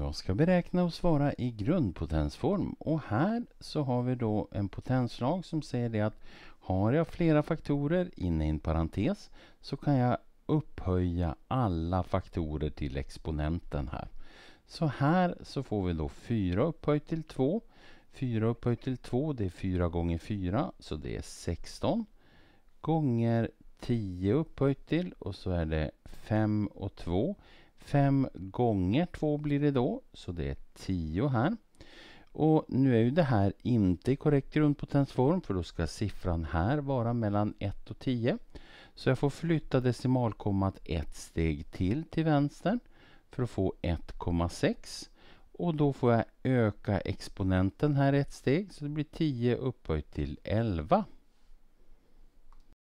Jag ska beräkna och svara i grundpotensform och här så har vi då en potenslag som säger det att har jag flera faktorer inne i en parentes så kan jag upphöja alla faktorer till exponenten här. Så här så får vi då 4 upphöjt till 2. 4 upphöjt till 2 det är 4 gånger 4 så det är 16 gånger 10 upphöjt till och så är det 5 och 2 5 gånger 2 blir det då, så det är 10 här. Och nu är ju det här inte i korrekt grundpotensform för då ska siffran här vara mellan 1 och 10. Så jag får flytta decimalkommat ett steg till till vänster för att få 1,6. Och då får jag öka exponenten här ett steg så det blir 10 upphöjt till 11.